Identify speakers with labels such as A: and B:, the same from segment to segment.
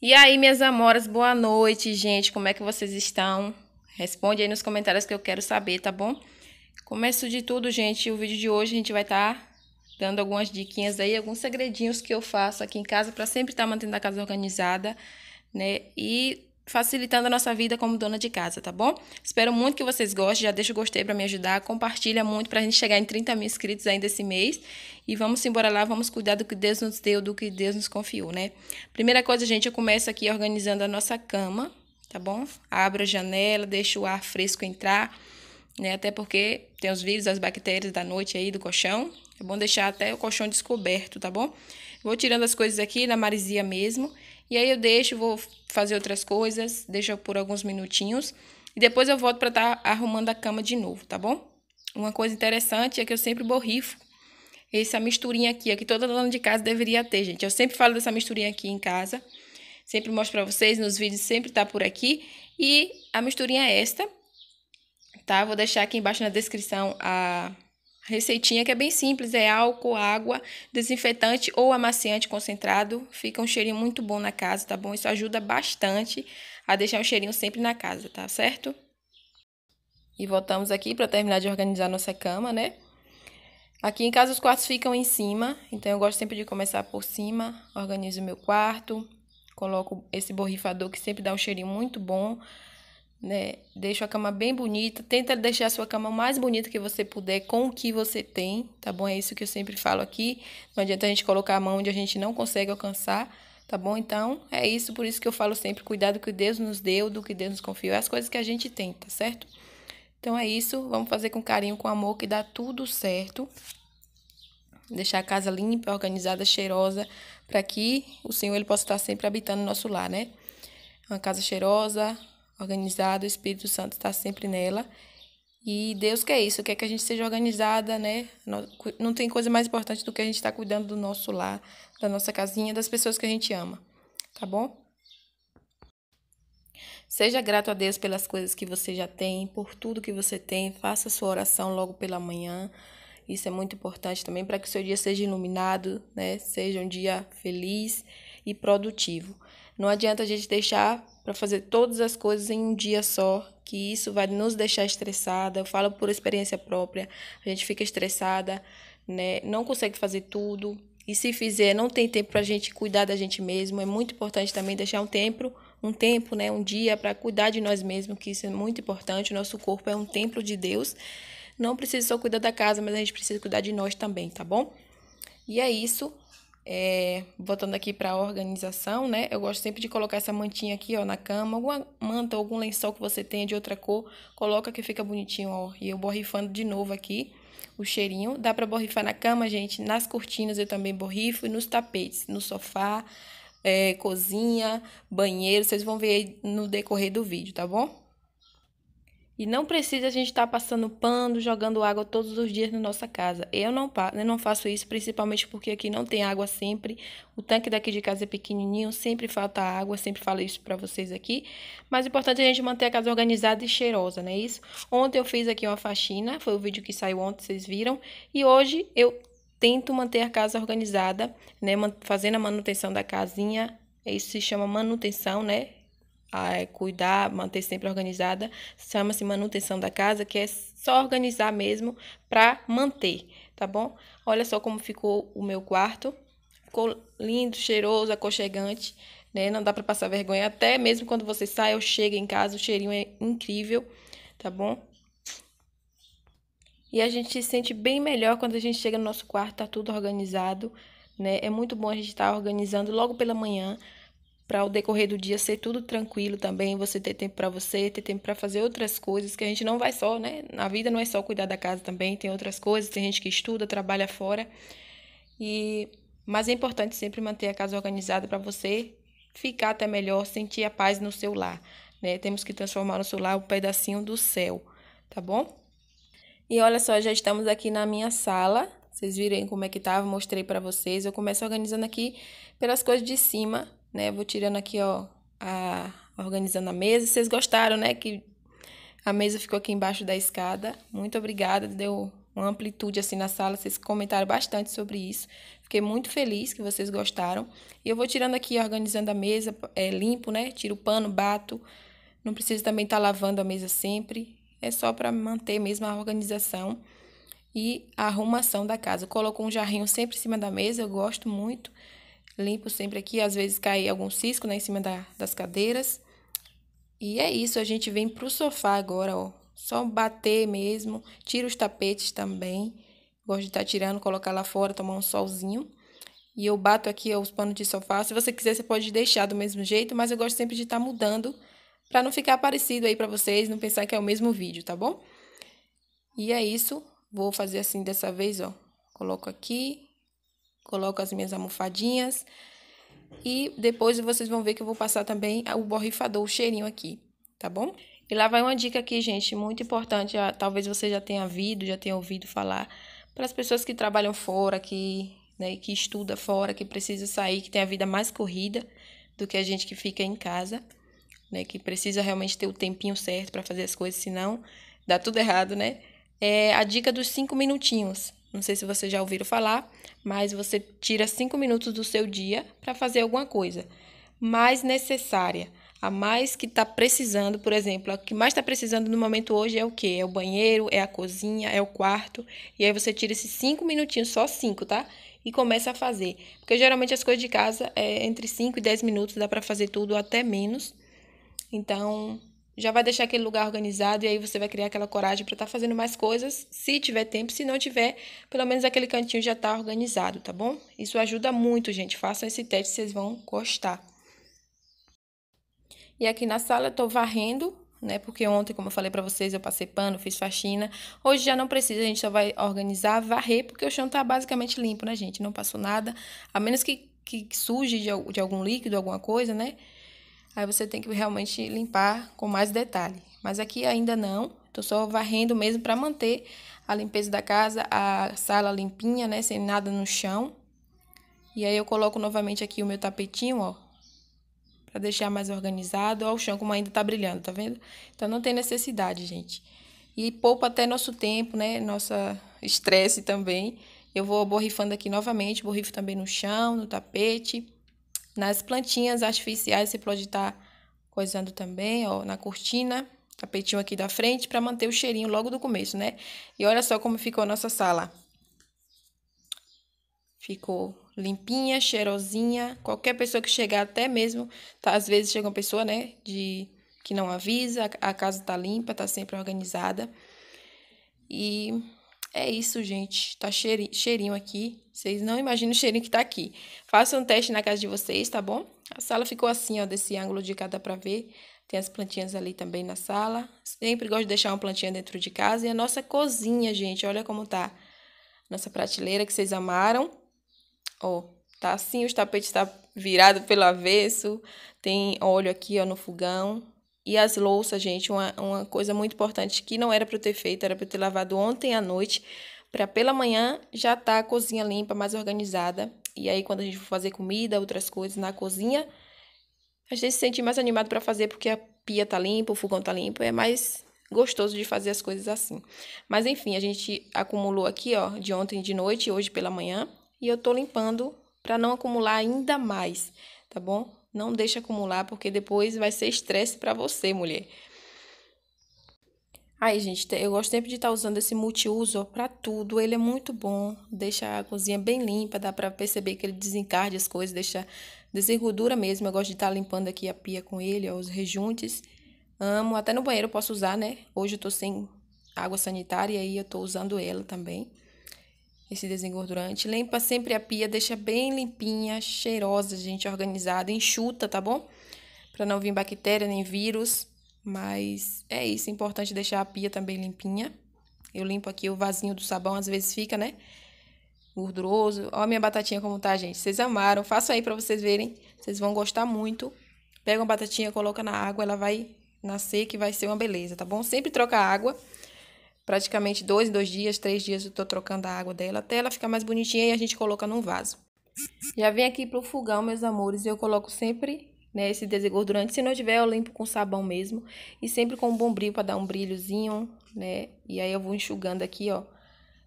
A: E aí, minhas amoras, boa noite, gente. Como é que vocês estão? Responde aí nos comentários que eu quero saber, tá bom? Começo de tudo, gente. O vídeo de hoje a gente vai estar tá dando algumas diquinhas aí, alguns segredinhos que eu faço aqui em casa para sempre estar tá mantendo a casa organizada, né? E facilitando a nossa vida como dona de casa, tá bom? Espero muito que vocês gostem, já deixa o gostei para me ajudar, compartilha muito para a gente chegar em 30 mil inscritos ainda esse mês e vamos embora lá, vamos cuidar do que Deus nos deu, do que Deus nos confiou, né? Primeira coisa, gente, eu começo aqui organizando a nossa cama, tá bom? Abro a janela, deixo o ar fresco entrar, né? Até porque tem os vírus, as bactérias da noite aí do colchão, é bom deixar até o colchão descoberto, tá bom? Vou tirando as coisas aqui na marisia mesmo e aí eu deixo, vou fazer outras coisas, deixo por alguns minutinhos. E depois eu volto para estar tá arrumando a cama de novo, tá bom? Uma coisa interessante é que eu sempre borrifo essa misturinha aqui, que toda dona de casa deveria ter, gente. Eu sempre falo dessa misturinha aqui em casa. Sempre mostro para vocês, nos vídeos sempre tá por aqui. E a misturinha é esta, tá? Vou deixar aqui embaixo na descrição a Receitinha que é bem simples, é álcool, água, desinfetante ou amaciante concentrado. Fica um cheirinho muito bom na casa, tá bom? Isso ajuda bastante a deixar um cheirinho sempre na casa, tá certo? E voltamos aqui para terminar de organizar nossa cama, né? Aqui em casa os quartos ficam em cima, então eu gosto sempre de começar por cima. Organizo meu quarto, coloco esse borrifador que sempre dá um cheirinho muito bom né? Deixa a cama bem bonita, tenta deixar a sua cama mais bonita que você puder com o que você tem, tá bom? É isso que eu sempre falo aqui. Não adianta a gente colocar a mão onde a gente não consegue alcançar, tá bom? Então, é isso, por isso que eu falo sempre, cuidado que Deus nos deu, do que Deus nos confiou, é as coisas que a gente tem, tá certo? Então é isso, vamos fazer com carinho, com amor, que dá tudo certo. Deixar a casa limpa, organizada, cheirosa, para que o Senhor ele possa estar sempre habitando no nosso lar, né? Uma casa cheirosa, organizada, o Espírito Santo está sempre nela. E Deus quer isso, quer que a gente seja organizada, né? Não tem coisa mais importante do que a gente estar tá cuidando do nosso lar, da nossa casinha, das pessoas que a gente ama, tá bom? Seja grato a Deus pelas coisas que você já tem, por tudo que você tem. Faça sua oração logo pela manhã. Isso é muito importante também para que o seu dia seja iluminado, né? Seja um dia feliz e produtivo. Não adianta a gente deixar para fazer todas as coisas em um dia só, que isso vai nos deixar estressada. Eu falo por experiência própria, a gente fica estressada, né? Não consegue fazer tudo. E se fizer, não tem tempo para a gente cuidar da gente mesmo. É muito importante também deixar um tempo, um tempo, né, um dia para cuidar de nós mesmos, que isso é muito importante. O nosso corpo é um templo de Deus. Não precisa só cuidar da casa, mas a gente precisa cuidar de nós também, tá bom? E é isso. É, voltando aqui para a organização, né? Eu gosto sempre de colocar essa mantinha aqui, ó, na cama. Alguma manta, algum lençol que você tenha de outra cor, coloca que fica bonitinho, ó. E eu borrifando de novo aqui o cheirinho. Dá para borrifar na cama, gente. Nas cortinas eu também borrifo e nos tapetes, no sofá, é, cozinha, banheiro. Vocês vão ver no decorrer do vídeo, tá bom? E não precisa a gente estar tá passando pano, jogando água todos os dias na nossa casa. Eu não, eu não faço isso, principalmente porque aqui não tem água sempre. O tanque daqui de casa é pequenininho, sempre falta água, sempre falo isso para vocês aqui. Mas o importante é a gente manter a casa organizada e cheirosa, não é isso? Ontem eu fiz aqui uma faxina, foi o vídeo que saiu ontem, vocês viram. E hoje eu tento manter a casa organizada, né? Fazendo a manutenção da casinha. Isso se chama manutenção, né? a é, cuidar, manter sempre organizada, chama-se manutenção da casa, que é só organizar mesmo para manter, tá bom? Olha só como ficou o meu quarto. Ficou lindo, cheiroso, aconchegante, né? Não dá para passar vergonha, até mesmo quando você sai ou chega em casa, o cheirinho é incrível, tá bom? E a gente se sente bem melhor quando a gente chega no nosso quarto, tá tudo organizado, né? É muito bom a gente estar tá organizando logo pela manhã para o decorrer do dia ser tudo tranquilo também, você ter tempo para você, ter tempo para fazer outras coisas, que a gente não vai só, né? Na vida não é só cuidar da casa também, tem outras coisas, tem gente que estuda, trabalha fora. E mas é importante sempre manter a casa organizada para você ficar até melhor, sentir a paz no seu lar, né? Temos que transformar o seu lar um pedacinho do céu, tá bom? E olha só, já estamos aqui na minha sala. Vocês virem como é que tava, tá, mostrei para vocês. Eu começo organizando aqui pelas coisas de cima né? Vou tirando aqui, ó, a, organizando a mesa. Vocês gostaram, né? Que a mesa ficou aqui embaixo da escada. Muito obrigada, deu uma amplitude assim na sala. Vocês comentaram bastante sobre isso. Fiquei muito feliz que vocês gostaram. E eu vou tirando aqui, organizando a mesa, é, limpo, né? Tiro o pano, bato. Não precisa também estar tá lavando a mesa sempre. É só para manter mesmo a organização e a arrumação da casa. Eu coloco um jarrinho sempre em cima da mesa, eu gosto muito. Limpo sempre aqui, às vezes cai algum cisco né, em cima da, das cadeiras. E é isso, a gente vem pro sofá agora, ó. Só bater mesmo, tira os tapetes também. Gosto de estar tá tirando, colocar lá fora, tomar um solzinho. E eu bato aqui ó, os panos de sofá. Se você quiser, você pode deixar do mesmo jeito, mas eu gosto sempre de estar tá mudando para não ficar parecido aí para vocês, não pensar que é o mesmo vídeo, tá bom? E é isso. Vou fazer assim dessa vez, ó. Coloco aqui, coloco as minhas almofadinhas. E depois vocês vão ver que eu vou passar também o borrifador, o cheirinho aqui, tá bom? E lá vai uma dica aqui, gente, muito importante. Ah, talvez você já tenha ouvido, já tenha ouvido falar. Para as pessoas que trabalham fora, que, né, que estuda fora, que precisa sair, que tem a vida mais corrida do que a gente que fica em casa, né? Que precisa realmente ter o tempinho certo para fazer as coisas, senão dá tudo errado, né? É a dica dos cinco minutinhos. Não sei se vocês já ouviram falar, mas você tira cinco minutos do seu dia para fazer alguma coisa mais necessária, a mais que está precisando, por exemplo, a que mais está precisando no momento hoje é o quê? É o banheiro, é a cozinha, é o quarto. E aí você tira esses cinco minutinhos, só cinco, tá? E começa a fazer. Porque geralmente as coisas de casa é entre 5 e 10 minutos, dá para fazer tudo até menos. Então, já vai deixar aquele lugar organizado e aí você vai criar aquela coragem para estar tá fazendo mais coisas, se tiver tempo, se não tiver, pelo menos aquele cantinho já está organizado, tá bom? Isso ajuda muito, gente. Façam esse teste, vocês vão gostar. E aqui na sala eu tô varrendo, né? Porque ontem, como eu falei para vocês, eu passei pano, fiz faxina. Hoje já não precisa, a gente só vai organizar, varrer, porque o chão tá basicamente limpo, né, gente? Não passou nada, a menos que que, que suje de, de algum líquido, alguma coisa, né? Aí você tem que realmente limpar com mais detalhe. Mas aqui ainda não, tô só varrendo mesmo para manter a limpeza da casa, a sala limpinha, né, sem nada no chão. E aí eu coloco novamente aqui o meu tapetinho, ó, para deixar mais organizado. Ó, o chão como ainda tá brilhando, tá vendo? Então não tem necessidade, gente. E poupa até nosso tempo, né, nossa estresse também. Eu vou borrifando aqui novamente, borrifo também no chão, no tapete. Nas plantinhas artificiais você pode estar tá coisando também, ó, na cortina, tapetinho aqui da frente para manter o cheirinho logo do começo, né? E olha só como ficou a nossa sala. Ficou limpinha, cheirosinha. Qualquer pessoa que chegar, até mesmo, tá, às vezes chega uma pessoa, né, de que não avisa, a casa tá limpa, tá sempre organizada. E é isso, gente. Tá cheirinho aqui. Vocês não imaginam o cheirinho que tá aqui. Façam um teste na casa de vocês, tá bom? A sala ficou assim, ó, desse ângulo de cada pra ver. Tem as plantinhas ali também na sala. Sempre gosto de deixar uma plantinha dentro de casa. E a nossa cozinha, gente, olha como tá. Nossa prateleira que vocês amaram. Ó, tá assim, os tapetes tá virado pelo avesso. Tem óleo aqui, ó, no fogão. E as louças, gente, uma, uma coisa muito importante que não era para eu ter feito, era para eu ter lavado ontem à noite para pela manhã já tá a cozinha limpa, mais organizada. E aí quando a gente for fazer comida, outras coisas na cozinha, a gente se sente mais animado para fazer porque a pia tá limpa, o fogão tá limpo, é mais gostoso de fazer as coisas assim. Mas enfim, a gente acumulou aqui, ó, de ontem de noite, hoje pela manhã, e eu tô limpando para não acumular ainda mais, tá bom? Não deixa acumular porque depois vai ser estresse para você, mulher. Aí, gente, eu gosto sempre de estar tá usando esse multiuso para tudo. Ele é muito bom, deixa a cozinha bem limpa, dá para perceber que ele desencarde as coisas, deixa desengordura mesmo. Eu gosto de estar tá limpando aqui a pia com ele, ó, os rejuntes. Amo, até no banheiro eu posso usar, né? Hoje eu tô sem água sanitária e aí eu tô usando ela também. Esse desengordurante. Limpa sempre a pia, deixa bem limpinha, cheirosa, gente, organizada, enxuta, tá bom? Para não vir bactéria nem vírus. Mas é isso, é importante deixar a pia também limpinha. Eu limpo aqui o vasinho do sabão, às vezes fica, né? Gorduroso. Ó a minha batatinha como tá, gente. Vocês amaram. faço aí pra vocês verem. Vocês vão gostar muito. Pega uma batatinha, coloca na água, ela vai nascer, que vai ser uma beleza, tá bom? Sempre troca a água. Praticamente dois em dois dias, três dias eu tô trocando a água dela. Até ela ficar mais bonitinha e a gente coloca num vaso. Já vem aqui pro fogão, meus amores. Eu coloco sempre né, esse desengordurante. Se não tiver, eu limpo com sabão mesmo. E sempre com um brilho para dar um brilhozinho, né? E aí eu vou enxugando aqui, ó.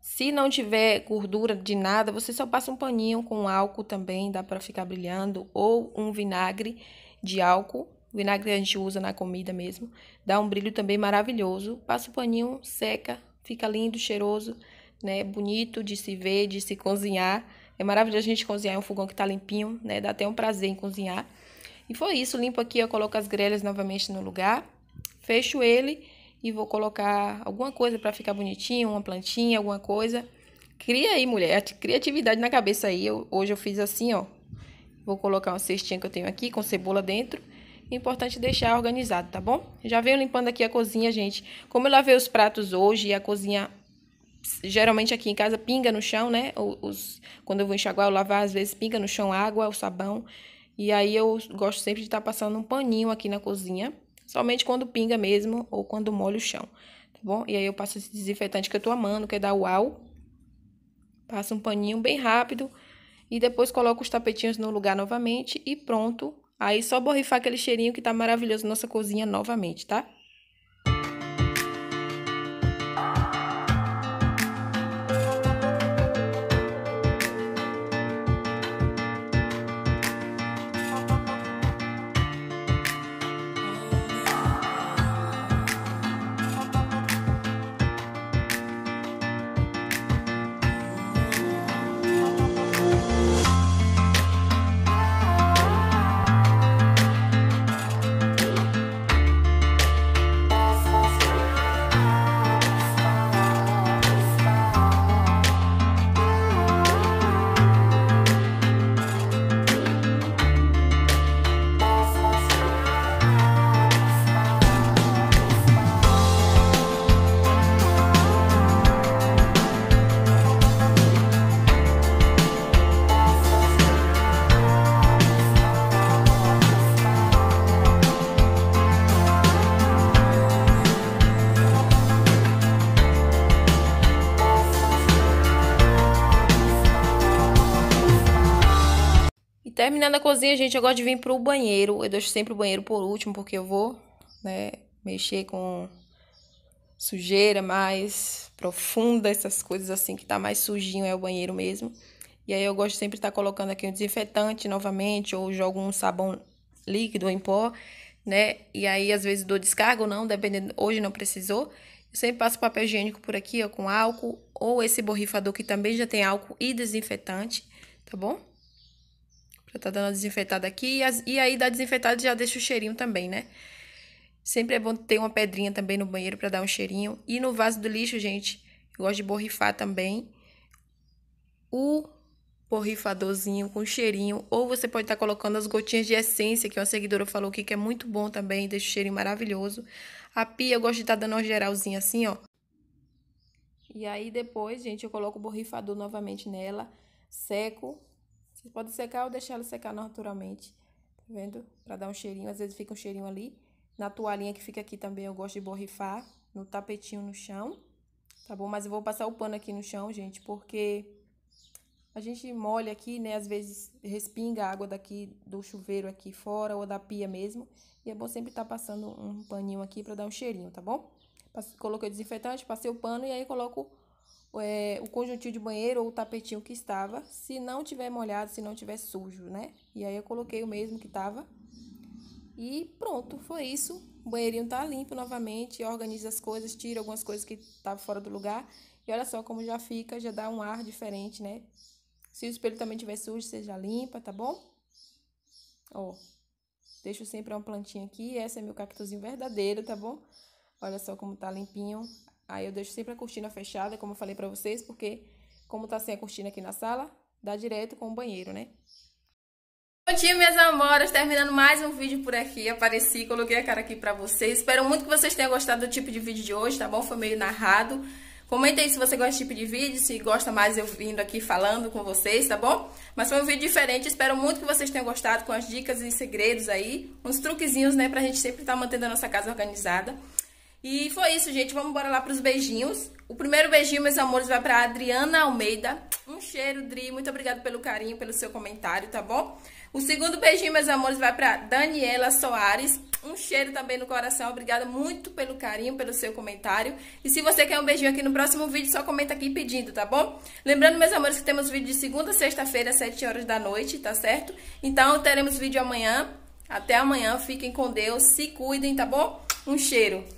A: Se não tiver gordura de nada, você só passa um paninho com álcool também, dá para ficar brilhando. Ou um vinagre de álcool, o vinagre a gente usa na comida mesmo. Dá um brilho também maravilhoso. Passa o paninho, seca, fica lindo, cheiroso, né? Bonito de se ver, de se cozinhar. É maravilhoso a gente cozinhar em um fogão que tá limpinho, né? Dá até um prazer em cozinhar. E foi isso, limpo aqui, eu coloco as grelhas novamente no lugar, fecho ele e vou colocar alguma coisa para ficar bonitinho, uma plantinha, alguma coisa. Cria aí, mulher, criatividade na cabeça aí. Eu, hoje eu fiz assim, ó. Vou colocar uma cestinha que eu tenho aqui com cebola dentro. Importante é deixar organizado, tá bom? Já venho limpando aqui a cozinha, gente. Como eu lavei os pratos hoje e a cozinha geralmente aqui em casa pinga no chão, né? Os, quando eu vou enxaguar ou lavar, às vezes pinga no chão água, o sabão. E aí eu gosto sempre de estar tá passando um paninho aqui na cozinha, somente quando pinga mesmo ou quando molha o chão, tá bom? E aí eu passo esse desinfetante que eu tô amando, que é da UAU. Passo um paninho bem rápido e depois coloco os tapetinhos no lugar novamente e pronto. Aí só borrifar aquele cheirinho que tá maravilhoso na nossa cozinha novamente, tá? na cozinha, gente, eu gosto de vir pro banheiro. Eu deixo sempre o banheiro por último, porque eu vou, né, mexer com sujeira mais profunda, essas coisas assim que tá mais sujinho é o banheiro mesmo. E aí eu gosto sempre de estar tá colocando aqui um desinfetante novamente, ou jogo um sabão líquido em pó, né? E aí às vezes dou descarga ou não, dependendo, hoje não precisou. Eu sempre passo papel higiênico por aqui, ó, com álcool, ou esse borrifador que também já tem álcool e desinfetante, tá bom? Já tá dando uma desinfetada aqui. E, as, e aí, da desinfetada, já deixa o cheirinho também, né? Sempre é bom ter uma pedrinha também no banheiro para dar um cheirinho. E no vaso do lixo, gente, eu gosto de borrifar também o borrifadorzinho com cheirinho. Ou você pode estar tá colocando as gotinhas de essência, que uma seguidora falou aqui que é muito bom também, deixa o cheirinho maravilhoso. A pia eu gosto de estar tá dando uma geralzinha assim, ó. E aí depois, gente, eu coloco o borrifador novamente nela, seco você pode secar ou deixar ela secar naturalmente, tá vendo? Pra dar um cheirinho, às vezes fica um cheirinho ali. Na toalhinha que fica aqui também eu gosto de borrifar, no tapetinho no chão, tá bom? Mas eu vou passar o pano aqui no chão, gente, porque a gente molha aqui, né? Às vezes respinga a água daqui do chuveiro aqui fora ou da pia mesmo. E é bom sempre estar tá passando um paninho aqui para dar um cheirinho, tá bom? Coloquei o desinfetante, passei o pano e aí coloco é, o conjuntinho de banheiro ou o tapetinho que estava, se não tiver molhado, se não tiver sujo, né? E aí eu coloquei o mesmo que estava. E pronto, foi isso. O banheirinho tá limpo novamente, organiza as coisas, tira algumas coisas que estavam fora do lugar. E olha só como já fica, já dá um ar diferente, né? Se o espelho também tiver sujo, seja limpa, tá bom? Ó, deixo sempre uma plantinha aqui. Essa é meu cactuzinho verdadeiro, tá bom? Olha só como tá limpinho. Aí eu deixo sempre a cortina fechada, como eu falei para vocês, porque como tá sem a cortina aqui na sala, dá direto com o banheiro, né? Bom dia, minhas amoras! Terminando mais um vídeo por aqui. Apareci, coloquei a cara aqui pra vocês. Espero muito que vocês tenham gostado do tipo de vídeo de hoje, tá bom? Foi meio narrado. Comenta aí se você gosta desse tipo de vídeo, se gosta mais eu vindo aqui falando com vocês, tá bom? Mas foi um vídeo diferente, espero muito que vocês tenham gostado com as dicas e segredos aí, uns truquezinhos, né, pra gente sempre estar tá mantendo a nossa casa organizada. E foi isso, gente. Vamos embora lá pros beijinhos. O primeiro beijinho, meus amores, vai pra Adriana Almeida. Um cheiro, Dri. Muito obrigada pelo carinho, pelo seu comentário, tá bom? O segundo beijinho, meus amores, vai pra Daniela Soares. Um cheiro também no coração. Obrigada muito pelo carinho, pelo seu comentário. E se você quer um beijinho aqui no próximo vídeo, só comenta aqui pedindo, tá bom? Lembrando, meus amores, que temos vídeo de segunda a sexta-feira, às 7 horas da noite, tá certo? Então, teremos vídeo amanhã. Até amanhã. Fiquem com Deus. Se cuidem, tá bom? Um cheiro.